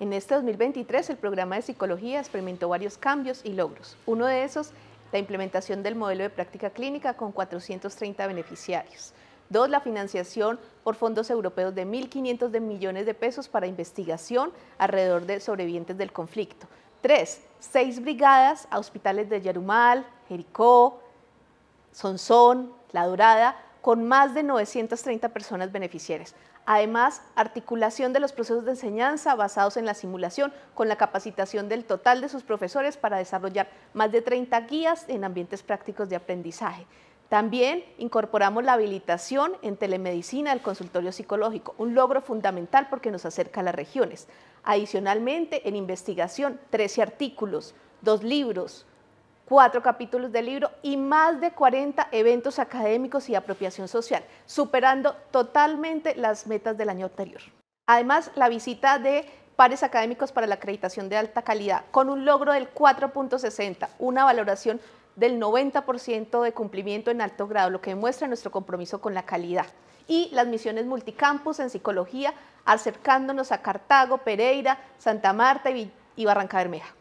En este 2023 el programa de psicología experimentó varios cambios y logros. Uno de esos, la implementación del modelo de práctica clínica con 430 beneficiarios. Dos, la financiación por fondos europeos de 1.500 millones de pesos para investigación alrededor de sobrevivientes del conflicto. Tres, seis brigadas a hospitales de Yarumal, Jericó, Sonsón, La Dorada, con más de 930 personas beneficiarias. Además, articulación de los procesos de enseñanza basados en la simulación con la capacitación del total de sus profesores para desarrollar más de 30 guías en ambientes prácticos de aprendizaje. También incorporamos la habilitación en telemedicina del consultorio psicológico, un logro fundamental porque nos acerca a las regiones. Adicionalmente, en investigación, 13 artículos, dos libros, cuatro capítulos del libro y más de 40 eventos académicos y apropiación social, superando totalmente las metas del año anterior. Además, la visita de pares académicos para la acreditación de alta calidad, con un logro del 4.60, una valoración del 90% de cumplimiento en alto grado, lo que demuestra nuestro compromiso con la calidad. Y las misiones multicampus en psicología, acercándonos a Cartago, Pereira, Santa Marta y Barranca Bermeja.